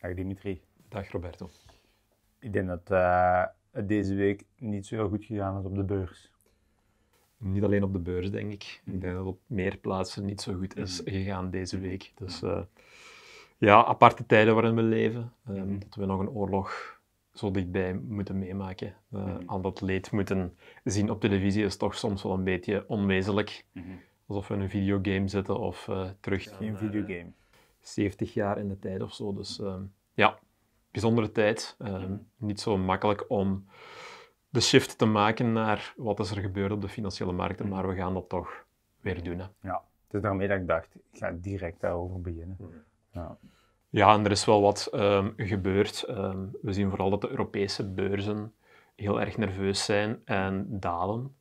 Dag Dimitri. Dag Roberto. Ik denk dat eh, het deze week niet zo heel goed gegaan is op de beurs. Niet alleen op de beurs, denk ik. Mm. Ik denk dat het op meer plaatsen niet zo goed is mm. gegaan deze week. Dus eh, ja, aparte tijden waarin we leven. Eh, mm. dat we nog een oorlog zo dichtbij moeten meemaken. Uh, Al dat leed moeten zien op televisie is toch soms wel een beetje onwezenlijk. Mm-hmm. Alsof we in een videogame zitten of uh, terug. Geen videogame. 70 jaar in de tijd of zo. Dus ehm, ja, bijzondere tijd. Ehm, niet zo makkelijk om de shift te maken naar wat is er gebeurd op de financiële markten, maar we gaan dat toch weer doen. Hè. Ja, het is daarmee dat ik dacht, ik ga direct daarover beginnen. Ja. en er is wel wat ehm, gebeurd. we zien vooral dat de Europese beurzen heel erg nerveus zijn en dalen.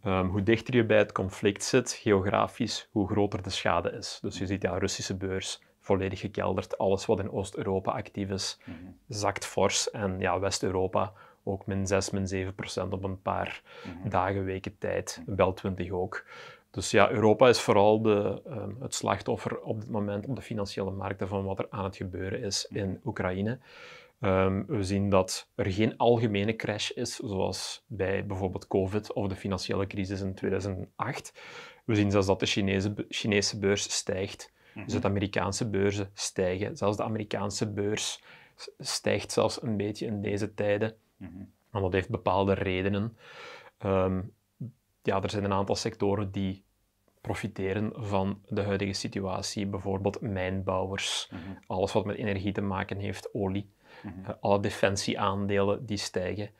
Mhm. hoe dichter je bij het conflict zit, geografisch, hoe groter de schade is. Dus je ziet, ja, Russische beurs volledig gekelderd. Alles wat in Oost-Europa actief is, mhm. zakt fors. En ja, West-Europa ook min 6, min 7 procent op een paar mhm. dagen, weken tijd. Mhm. Wel 20 ook. Dus ja, Europa is vooral de, ehm, het slachtoffer op dit moment op de financiële markten van wat er aan het gebeuren is in Oekraïne. Ehm, we zien dat er geen algemene crash is, zoals bij bijvoorbeeld COVID of de financiële crisis in 2008. We zien zelfs dat de Chinese, Chinese beurs stijgt mm amerikaanse beurzen stijgen. Zelfs de Amerikaanse beurs stijgt zelfs een beetje in deze tijden. Mhm. En dat heeft bepaalde redenen. Ehm, ja, er zijn een aantal sectoren die profiteren van de huidige situatie. Bijvoorbeeld mijnbouwers, mhm. alles wat met energie te maken heeft, olie. Uh, alle defensieaandelen die stijgen.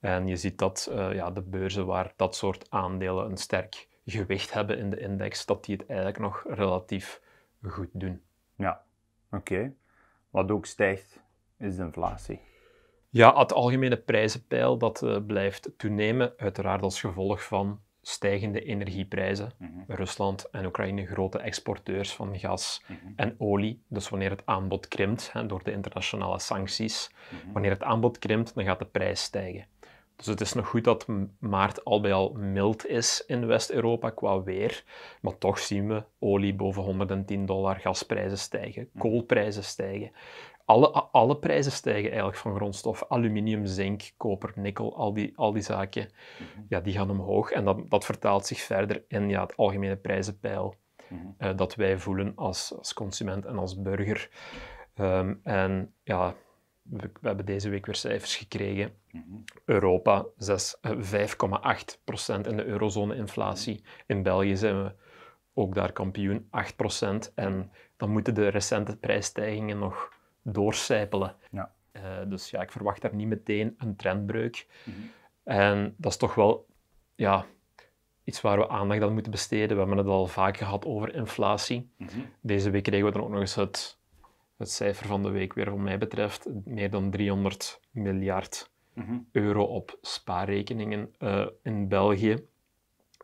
En je ziet dat eh, ja, de beurzen waar dat soort aandelen een sterk gewicht hebben in de index, dat die het eigenlijk nog relatief goed doen. Ja, oké. Wat ook stijgt, is de inflatie. Ja, het algemene prijzenpeil dat eh, blijft toenemen, uiteraard als gevolg van stijgende energieprijzen. Mhm. Rusland en Oekraïne grote exporteurs van gas mhm. en olie. Dus wanneer het aanbod krimpt hè, door de internationale sancties, mhm. wanneer het aanbod krimpt, dan gaat de prijs stijgen. Dus het is nog goed dat maart al bij al mild is in West-Europa qua weer. Maar toch zien we olie boven 110 dollar, gasprijzen stijgen, hm. koolprijzen stijgen. Alle, alle prijzen stijgen eigenlijk van grondstof. Aluminium, zink, koper, nikkel, al die, al die zaken. Mhm. Ja, die gaan omhoog. En dat, dat vertaalt zich verder in ja, het algemene prijzenpeil. Mhm. Eh, dat wij voelen als, als consument en als burger. Ehm, en ja, we, hebben deze week weer cijfers gekregen. Mm -hmm. Europa 5,8 eh, in de eurozone-inflatie. In België zijn we ook daar kampioen, 8 En dan moeten de recente prijsstijgingen nog doorcijpelen. Ja. Eh, dus ja, ik verwacht daar niet meteen een trendbreuk. Mhm. En dat is toch wel ja, iets waar we aandacht aan moeten besteden. We hebben het al vaak gehad over inflatie. Mhm. Deze week kregen we dan ook nog eens het het cijfer van de week weer, wat mij betreft, meer dan 300 miljard mhm. euro op spaarrekeningen eh, in België.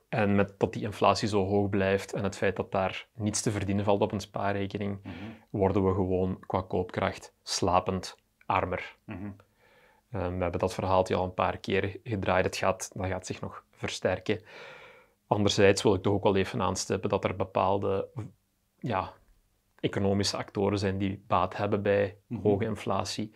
En met dat die inflatie zo hoog blijft en het feit dat daar niets te verdienen valt op een spaarrekening, mhm. worden we gewoon qua koopkracht slapend armer. Mhm. Eh, we hebben dat verhaal al een paar keer gedraaid. Het gaat, dat gaat zich nog versterken. Anderzijds wil ik toch ook wel even aanstippen dat er bepaalde ja, economische actoren zijn die baat hebben bij mhm. hoge inflatie.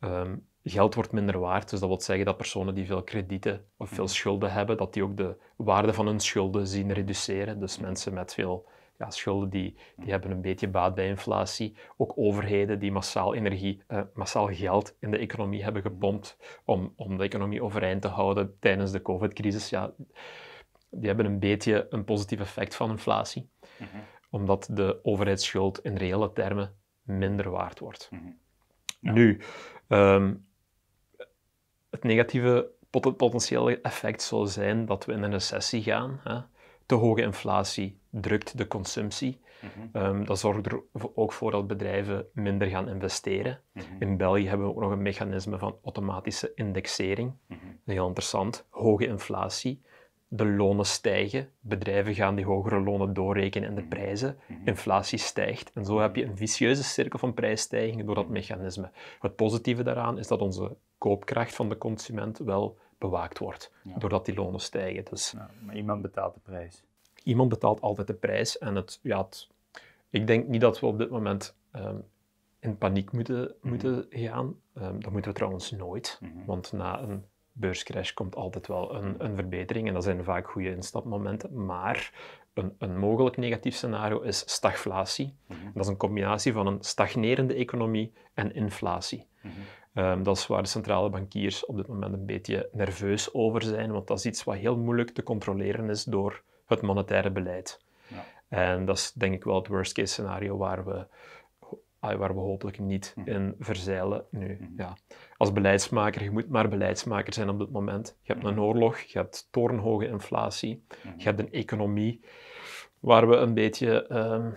Ehm, geld wordt minder waard, dus dat wil zeggen dat personen die veel kredieten of veel mhm. schulden hebben, dat die ook de waarde van hun schulden zien reduceren. Dus mensen met veel ja, schulden die, die mhm. hebben een beetje baat bij inflatie. Ook overheden die massaal energie, eh, massaal geld in de economie hebben gepompt om, om de economie overeind te houden tijdens de COVID-crisis, ja, die hebben een beetje een positief effect van inflatie omdat de overheidsschuld in reële termen minder waard wordt. Mhm. Nu, ehm, het negatieve potentiële effect zal zijn dat we in een recessie gaan. Hè? Te hoge inflatie drukt de consumptie. Mm dat zorgt er ook voor dat bedrijven minder gaan investeren. Mhm. In België hebben we ook nog een mechanisme van automatische indexering. Mhm. Heel interessant. Hoge inflatie de lonen stijgen, bedrijven gaan die hogere lonen doorrekenen in de mhm. prijzen, mhm. inflatie stijgt. En zo heb je een vicieuze cirkel van prijsstijgingen door dat mhm. mechanisme. Het positieve daaraan is dat onze koopkracht van de consument wel bewaakt wordt, doordat die lonen stijgen. Dus, maar iemand betaalt de prijs. Iemand betaalt altijd de prijs. En het, ja, ik denk niet dat we op dit moment ehm, in paniek moeten, moeten gaan. Ehm, dat moeten we trouwens nooit. Want na een beurscrash komt altijd wel een, mm. een verbetering en dat zijn vaak goede instapmomenten. Maar een, een mogelijk negatief scenario is stagflatie. Mm-hmm. Dat is een combinatie van een stagnerende economie en inflatie. Mm-hmm. Ehm, dat is waar de centrale bankiers op dit moment een beetje nerveus over zijn, want dat is iets wat heel moeilijk te controleren is door het monetaire beleid. Ja. En dat is denk ik wel het worst case scenario waar we waar we hopelijk niet mhm. in verzeilen. Nu, mhm. ja. Als beleidsmaker, je moet maar beleidsmaker zijn op dit moment. Je hebt mhm. een oorlog, je hebt torenhoge inflatie, je hebt een economie waar we een beetje ehm,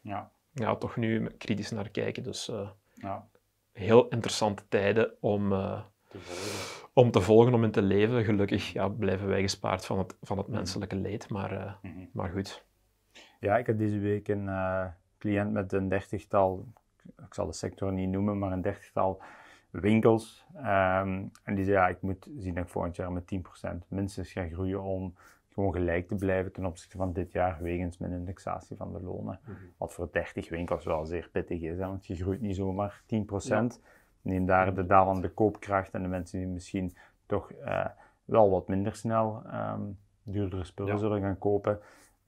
ja. toch nu kritisch naar kijken. Dus eh, ja. heel interessante tijden om, eh, te om te volgen, om in te leven. Gelukkig ja, blijven wij gespaard van het, van het menselijke leed, maar, eh, maar goed. Ja, ik heb deze week een cliënt met een dertigtal ik zal de sector niet noemen, maar een dertigtal winkels. Ehm, en die zei, ja, ik moet zien dat ik volgend jaar met 10% minstens ga groeien om gewoon gelijk te blijven ten opzichte van dit jaar wegens mijn indexatie van de lonen. Mhm. Wat voor 30 winkels wel zeer pittig is, hè, want je groeit niet zomaar 10%. Neem daar de dalende koopkracht en de mensen die misschien toch eh, wel wat minder snel ehm, duurdere spullen zullen gaan kopen,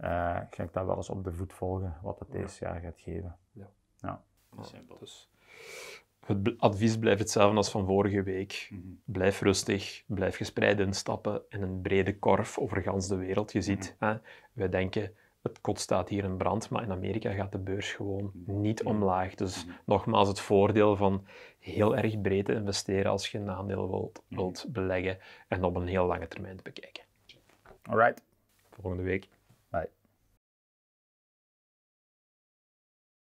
uh, ga ik daar wel eens op de voet volgen wat het deze jaar gaat geven. Ja. Dus het advies blijft hetzelfde als van vorige week. Mhm. Blijf rustig, blijf gespreid instappen en een brede korf over gans de wereld. Je ziet, mhm. hè, wij denken, het kot staat hier in brand, maar in Amerika gaat de beurs gewoon mhm. niet omlaag. Dus nogmaals het voordeel van heel erg breed te investeren als je een aandeel wilt, wilt beleggen en op een heel lange termijn te bekijken. right. Volgende week.